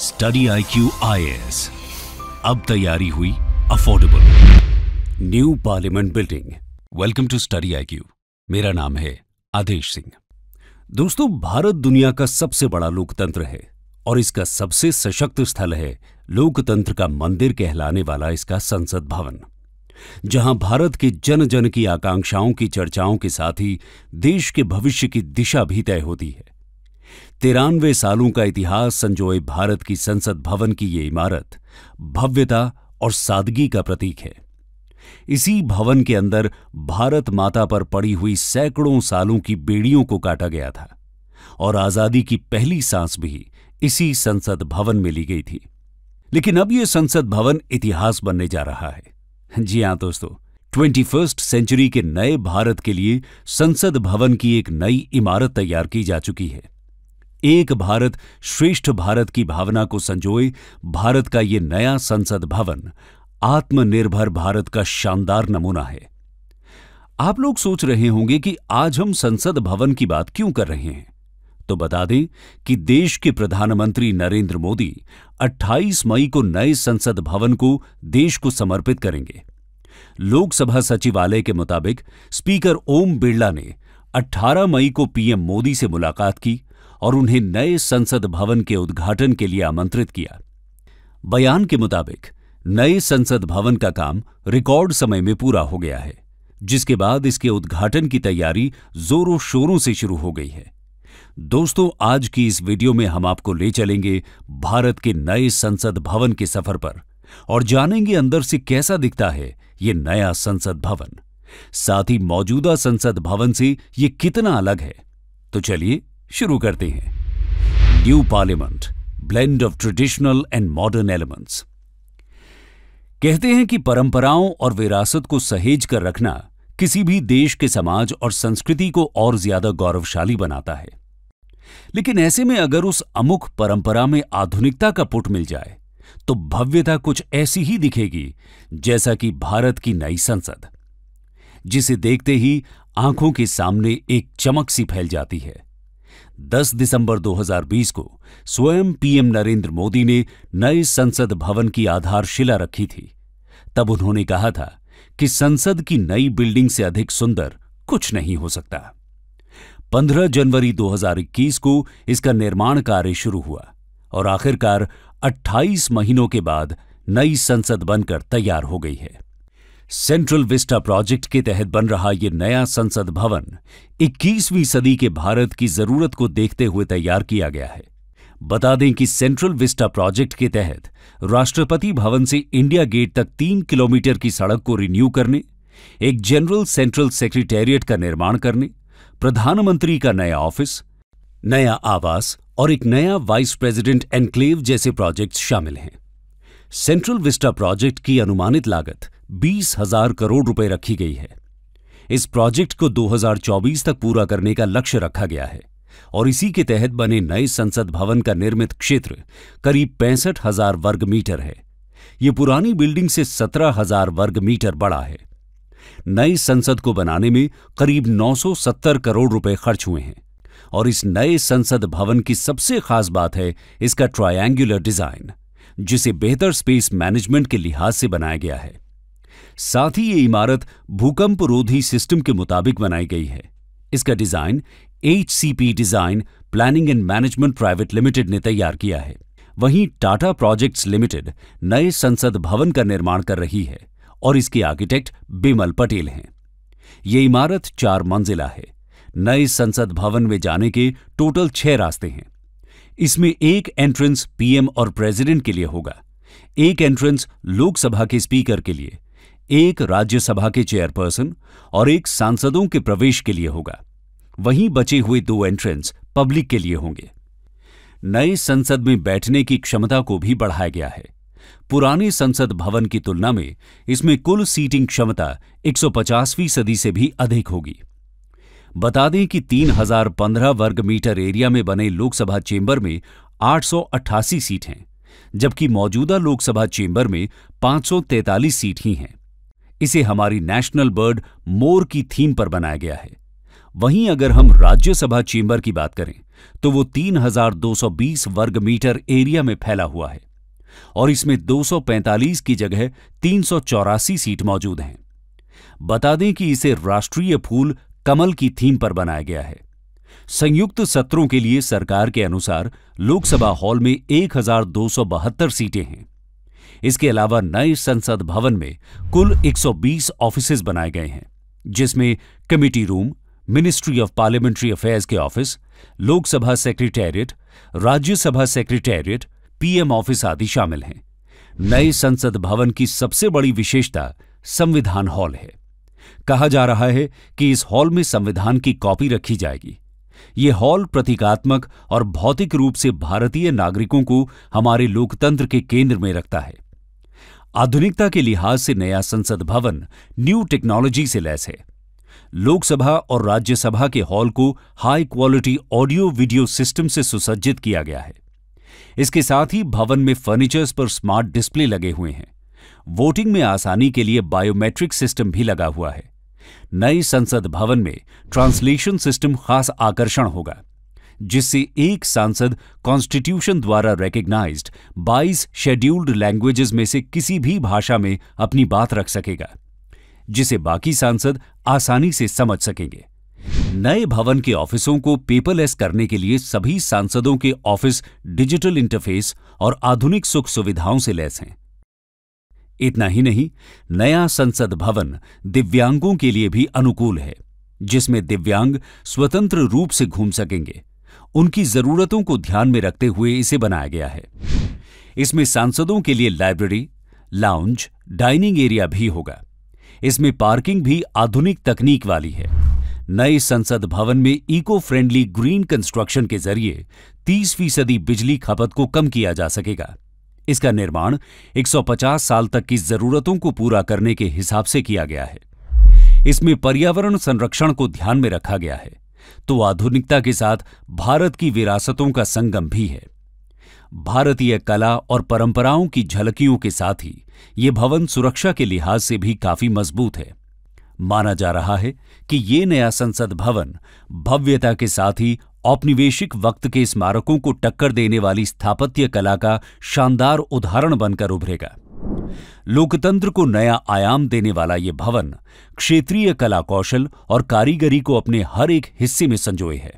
study I Q अब तैयारी हुई affordable new parliament building welcome to Study I Q मेरा नाम है आदेश सिंह दोस्तों भारत दुनिया का सबसे बड़ा लोकतंत्र है और इसका सबसे सशक्त स्थल है लोकतंत्र का मंदिर कहलाने वाला इसका संसद भवन जहां भारत के जन जन की आकांक्षाओं की चर्चाओं के साथ ही देश के भविष्य की दिशा भी तय होती है तिरानवे सालों का इतिहास संजोए भारत की संसद भवन की ये इमारत भव्यता और सादगी का प्रतीक है इसी भवन के अंदर भारत माता पर पड़ी हुई सैकड़ों सालों की बेड़ियों को काटा गया था और आजादी की पहली सांस भी इसी संसद भवन में ली गई थी लेकिन अब यह संसद भवन इतिहास बनने जा रहा है जी हां दोस्तों ट्वेंटी फर्स्ट सेंचुरी के नए भारत के लिए संसद भवन की एक नई इमारत तैयार की जा चुकी है एक भारत श्रेष्ठ भारत की भावना को संजोए भारत का ये नया संसद भवन आत्मनिर्भर भारत का शानदार नमूना है आप लोग सोच रहे होंगे कि आज हम संसद भवन की बात क्यों कर रहे हैं तो बता दें कि देश के प्रधानमंत्री नरेंद्र मोदी 28 मई को नए संसद भवन को देश को समर्पित करेंगे लोकसभा सचिवालय के मुताबिक स्पीकर ओम बिरला ने 18 मई को पीएम मोदी से मुलाकात की और उन्हें नए संसद भवन के उद्घाटन के लिए आमंत्रित किया बयान के मुताबिक नए संसद भवन का काम रिकॉर्ड समय में पूरा हो गया है जिसके बाद इसके उद्घाटन की तैयारी जोरों शोरों से शुरू हो गई है दोस्तों आज की इस वीडियो में हम आपको ले चलेंगे भारत के नए संसद भवन के सफर पर और जानेंगे अंदर से कैसा दिखता है ये नया संसद भवन साथ ही मौजूदा संसद भवन से ये कितना अलग है तो चलिए शुरू करते हैं new parliament blend of traditional and modern elements कहते हैं कि परंपराओं और विरासत को सहेज कर रखना किसी भी देश के समाज और संस्कृति को और ज्यादा गौरवशाली बनाता है लेकिन ऐसे में अगर उस अमुख परंपरा में आधुनिकता का पुट मिल जाए तो भव्यता कुछ ऐसी ही दिखेगी जैसा कि भारत की नई संसद जिसे देखते ही आंखों के सामने एक चमक सी फैल जाती है 10 दिसंबर 2020 को स्वयं पीएम नरेंद्र मोदी ने नए संसद भवन की आधारशिला रखी थी तब उन्होंने कहा था कि संसद की नई बिल्डिंग से अधिक सुंदर कुछ नहीं हो सकता 15 जनवरी 2021 को इसका निर्माण कार्य शुरू हुआ और आखिरकार 28 महीनों के बाद नई संसद बनकर तैयार हो गई है सेंट्रल विस्टा प्रोजेक्ट के तहत बन रहा यह नया संसद भवन 21वीं सदी के भारत की जरूरत को देखते हुए तैयार किया गया है बता दें कि सेंट्रल विस्टा प्रोजेक्ट के तहत राष्ट्रपति भवन से इंडिया गेट तक तीन किलोमीटर की सड़क को रिन्यू करने एक जनरल सेंट्रल सेक्रेटेरिएट का निर्माण करने प्रधानमंत्री का नया ऑफिस नया आवास और एक नया वाइस प्रेसिडेंट एनक्लेव जैसे प्रोजेक्ट शामिल हैं सेंट्रल विस्टा प्रोजेक्ट की अनुमानित लागत बीस हजार करोड़ रुपए रखी गई है इस प्रोजेक्ट को 2024 तक पूरा करने का लक्ष्य रखा गया है और इसी के तहत बने नए संसद भवन का निर्मित क्षेत्र करीब पैंसठ हजार वर्ग मीटर है ये पुरानी बिल्डिंग से सत्रह हजार वर्ग मीटर बड़ा है नई संसद को बनाने में करीब 970 करोड़ रुपए खर्च हुए हैं और इस नए संसद भवन की सबसे खास बात है इसका ट्रायंगुलर डिजाइन जिसे बेहतर स्पेस मैनेजमेंट के लिहाज से बनाया गया है साथ ही ये इमारत भूकंप रोधी सिस्टम के मुताबिक बनाई गई है इसका design H design planning and management private limited ने तैयार किया है वहीं टाटा प्रोजेक्ट्स लिमिटेड नए संसद भवन का निर्माण कर रही है और इसके आर्किटेक्ट बिमल पटेल हैं ये इमारत चार मंजिला है नए संसद भवन में जाने के टोटल छह रास्ते हैं इसमें एक एंट्रेंस पीएम और प्रेसिडेंट के लिए होगा एक एंट्रेंस लोकसभा के स्पीकर के लिए एक राज्यसभा के चेयरपर्सन और एक सांसदों के प्रवेश के लिए होगा वहीं बचे हुए दो एंट्रेंस पब्लिक के लिए होंगे नए संसद में बैठने की क्षमता को भी बढ़ाया गया है पुराने संसद भवन की तुलना में इसमें कुल सीटिंग क्षमता 150वीं सदी से भी अधिक होगी बता दें कि 3015 वर्ग मीटर एरिया में बने लोकसभा चेंबर में 888 सीट हैं जबकि मौजूदा लोकसभा चेंबर में 543 सीट ही हैं इसे हमारी नेशनल बर्ड मोर की थीम पर बनाया गया है वहीं अगर हम राज्यसभा चेंबर की बात करें तो वो 3,220 वर्ग मीटर एरिया में फैला हुआ है और इसमें 245 की जगह तीन सीट मौजूद हैं बता दें कि इसे राष्ट्रीय फूल कमल की थीम पर बनाया गया है संयुक्त सत्रों के लिए सरकार के अनुसार लोकसभा हॉल में एक सीटें हैं इसके अलावा नए संसद भवन में कुल 120 ऑफिस बनाए गए हैं जिसमें committee room ministry of parliamentary affairs के office Lok Sabha secretariat Rajya Sabha secretariat PM office आदि शामिल हैं नए संसद भवन की सबसे बड़ी विशेषता संविधान हॉल है कहा जा रहा है कि इस हॉल में संविधान की कॉपी रखी जाएगी ये हॉल प्रतीकात्मक और भौतिक रूप से भारतीय नागरिकों को हमारे लोकतंत्र के केंद्र में रखता है आधुनिकता के लिहाज से नया संसद भवन न्यू टेक्नोलॉजी से लैस है लोकसभा और राज्यसभा के हॉल को high quality audio video system से सुसज्जित किया गया है इसके साथ ही भवन में फर्नीचर्स पर स्मार्ट डिस्प्ले लगे हुए हैं वोटिंग में आसानी के लिए बायोमेट्रिक सिस्टम भी लगा हुआ है नए संसद भवन में ट्रांसलेशन सिस्टम खास आकर्षण होगा जिससे एक सांसद कॉन्स्टिट्यूशन द्वारा रिकग्नाइज्ड 22 शेड्यूल्ड लैंग्वेजेस में से किसी भी भाषा में अपनी बात रख सकेगा जिसे बाकी सांसद आसानी से समझ सकेंगे नए भवन के ऑफिसों को पेपरलेस करने के लिए सभी सांसदों के ऑफिस डिजिटल इंटरफेस और आधुनिक सुख सुविधाओं से लैस हैं इतना ही नहीं नया संसद भवन दिव्यांगों के लिए भी अनुकूल है जिसमें दिव्यांग स्वतंत्र रूप से घूम सकेंगे उनकी जरूरतों को ध्यान में रखते हुए इसे बनाया गया है इसमें सांसदों के लिए लाइब्रेरी लाउंज डाइनिंग एरिया भी होगा इसमें पार्किंग भी आधुनिक तकनीक वाली है नए संसद भवन में इको फ्रेंडली ग्रीन कंस्ट्रक्शन के जरिए 30 फीसदी बिजली खपत को कम किया जा सकेगा इसका निर्माण 150 साल तक की जरूरतों को पूरा करने के हिसाब से किया गया है इसमें पर्यावरण संरक्षण को ध्यान में रखा गया है तो आधुनिकता के साथ भारत की विरासतों का संगम भी है भारतीय कला और परंपराओं की झलकियों के साथ ही ये भवन सुरक्षा के लिहाज से भी काफी मजबूत है माना जा रहा है कि ये नया संसद भवन भव्यता के साथ ही औपनिवेशिक वक्त के स्मारकों को टक्कर देने वाली स्थापत्य कला का शानदार उदाहरण बनकर उभरेगा लोकतंत्र को नया आयाम देने वाला ये भवन क्षेत्रीय कला कौशल और कारीगरी को अपने हर एक हिस्से में संजोए है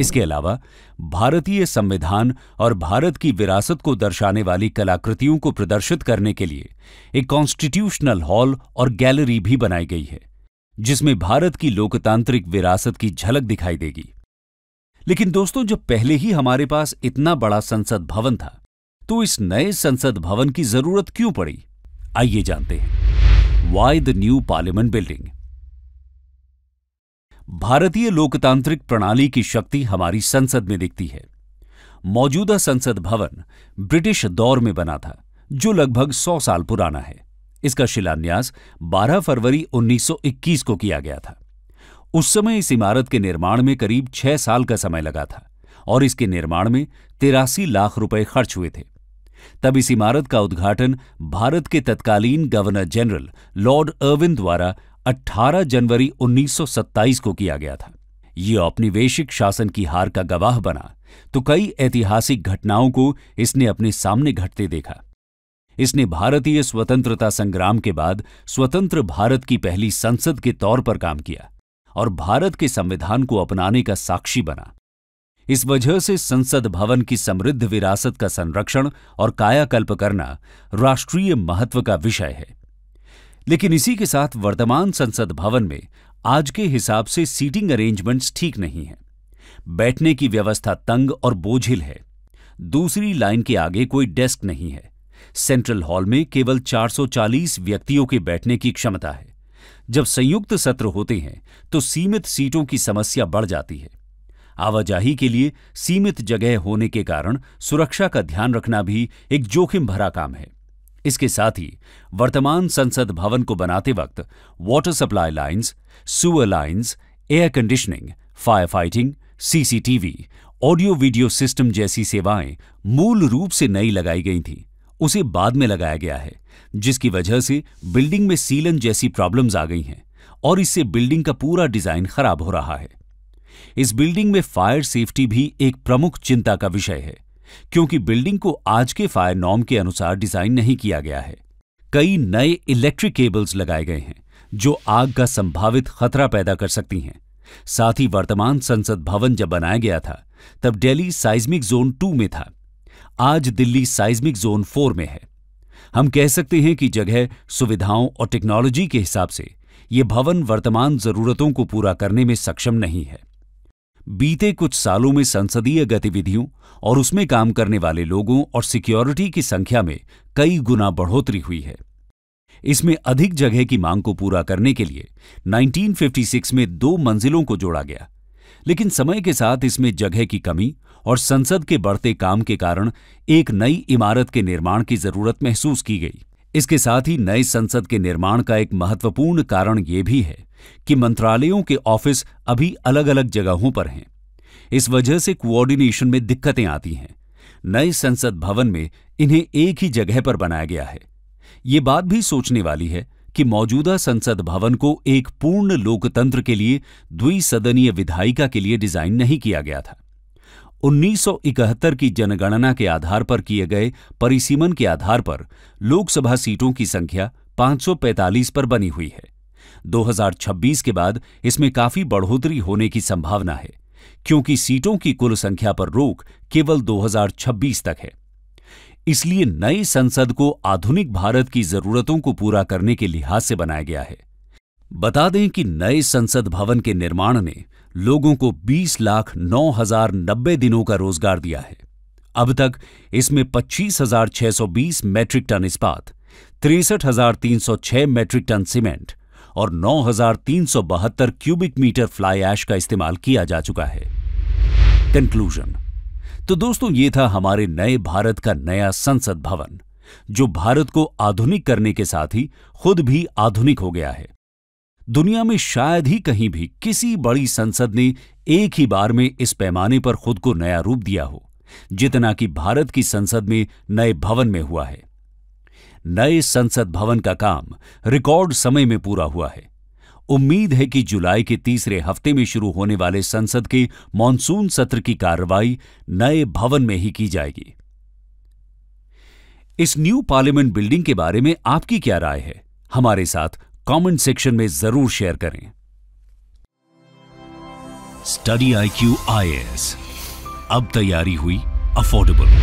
इसके अलावा भारतीय संविधान और भारत की विरासत को दर्शाने वाली कलाकृतियों को प्रदर्शित करने के लिए एक कॉन्स्टिट्यूशनल हॉल और गैलरी भी बनाई गई है जिसमें भारत की लोकतांत्रिक विरासत की झलक दिखाई देगी लेकिन दोस्तों जब पहले ही हमारे पास इतना बड़ा संसद भवन था तो इस नए संसद भवन की जरूरत क्यों पड़ी आइए जानते हैं why the new parliament building भारतीय लोकतांत्रिक प्रणाली की शक्ति हमारी संसद में दिखती है मौजूदा संसद भवन ब्रिटिश दौर में बना था जो लगभग 100 साल पुराना है इसका शिलान्यास 12 फरवरी 1921 को किया गया था उस समय इस इमारत के निर्माण में करीब छह साल का समय लगा था और इसके निर्माण में तिरासी लाख रुपए खर्च हुए थे तब इस इमारत का उद्घाटन भारत के तत्कालीन गवर्नर जनरल लॉर्ड अर्विन द्वारा 18 जनवरी 1927 को किया गया था ये औपनिवेशिक शासन की हार का गवाह बना तो कई ऐतिहासिक घटनाओं को इसने अपने सामने घटते देखा इसने भारतीय स्वतंत्रता संग्राम के बाद स्वतंत्र भारत की पहली संसद के तौर पर काम किया और भारत के संविधान को अपनाने का साक्षी बना इस वजह से संसद भवन की समृद्ध विरासत का संरक्षण और कायाकल्प करना राष्ट्रीय महत्व का विषय है लेकिन इसी के साथ वर्तमान संसद भवन में आज के हिसाब से सीटिंग अरेंजमेंट्स ठीक नहीं है बैठने की व्यवस्था तंग और बोझिल है दूसरी लाइन के आगे कोई डेस्क नहीं है सेंट्रल हॉल में केवल 440 व्यक्तियों के बैठने की क्षमता है जब संयुक्त सत्र होते हैं तो सीमित सीटों की समस्या बढ़ जाती है आवाजाही के लिए सीमित जगह होने के कारण सुरक्षा का ध्यान रखना भी एक जोखिम भरा काम है इसके साथ ही वर्तमान संसद भवन को बनाते वक्त water supply lines sewer lines air conditioning fire fighting CCTV audio video system जैसी सेवाएं मूल रूप से नई लगाई गई थी उसे बाद में लगाया गया है जिसकी वजह से बिल्डिंग में सीलन जैसी प्रॉब्लम्स आ गई हैं और इससे बिल्डिंग का पूरा डिजाइन खराब हो रहा है इस बिल्डिंग में फायर सेफ्टी भी एक प्रमुख चिंता का विषय है क्योंकि बिल्डिंग को आज के फायर नॉर्म के अनुसार डिजाइन नहीं किया गया है कई नए इलेक्ट्रिक केबल्स लगाए गए हैं जो आग का संभावित खतरा पैदा कर सकती हैं साथ ही वर्तमान संसद भवन जब बनाया गया था तब दिल्ली साइज्मिक जोन टू में था आज दिल्ली साइज्मिक जोन फोर में है हम कह सकते हैं कि जगह सुविधाओं और टेक्नोलॉजी के हिसाब से ये भवन वर्तमान जरूरतों को पूरा करने में सक्षम नहीं है बीते कुछ सालों में संसदीय गतिविधियों और उसमें काम करने वाले लोगों और सिक्योरिटी की संख्या में कई गुना बढ़ोतरी हुई है इसमें अधिक जगह की मांग को पूरा करने के लिए 1956 में दो मंजिलों को जोड़ा गया लेकिन समय के साथ इसमें जगह की कमी और संसद के बढ़ते काम के कारण एक नई इमारत के निर्माण की जरूरत महसूस की गई इसके साथ ही नए संसद के निर्माण का एक महत्वपूर्ण कारण ये भी है कि मंत्रालयों के ऑफिस अभी अलग अलग जगहों पर हैं इस वजह से कोऑर्डिनेशन में दिक्कतें आती हैं नए संसद भवन में इन्हें एक ही जगह पर बनाया गया है ये बात भी सोचने वाली है कि मौजूदा संसद भवन को एक पूर्ण लोकतंत्र के लिए द्विसदनीय विधायिका के लिए डिजाइन नहीं किया गया था 1971 की जनगणना के आधार पर किए गए परिसीमन के आधार पर लोकसभा सीटों की संख्या 545 पर बनी हुई है 2026 के बाद इसमें काफी बढ़ोतरी होने की संभावना है क्योंकि सीटों की कुल संख्या पर रोक केवल 2026 तक है इसलिए नई संसद को आधुनिक भारत की जरूरतों को पूरा करने के लिहाज से बनाया गया है बता दें कि नए संसद भवन के निर्माण ने लोगों को 20 लाख नौ हजार नब्बे दिनों का रोजगार दिया है अब तक इसमें पच्चीस हजार छह सौ बीस मैट्रिक टन इस्पात तिरसठ हजार तीन सौ छह मैट्रिक टन सीमेंट और नौ हजार तीन सौ बहत्तर क्यूबिक मीटर फ्लाई ऐश का इस्तेमाल किया जा चुका है कंक्लूजन तो दोस्तों ये था हमारे नए भारत का नया संसद भवन जो भारत को आधुनिक करने के साथ ही खुद भी आधुनिक हो गया है दुनिया में शायद ही कहीं भी किसी बड़ी संसद ने एक ही बार में इस पैमाने पर खुद को नया रूप दिया हो जितना कि भारत की संसद में नए भवन में हुआ है नए संसद भवन का काम रिकॉर्ड समय में पूरा हुआ है उम्मीद है कि जुलाई के तीसरे हफ्ते में शुरू होने वाले संसद के मानसून सत्र की कार्रवाई नए भवन में ही की जाएगी इस न्यू पार्लियामेंट बिल्डिंग के बारे में आपकी क्या राय है हमारे साथ कमेंट सेक्शन में जरूर शेयर करें Study I Q I A S तैयारी हुई अफोर्डेबल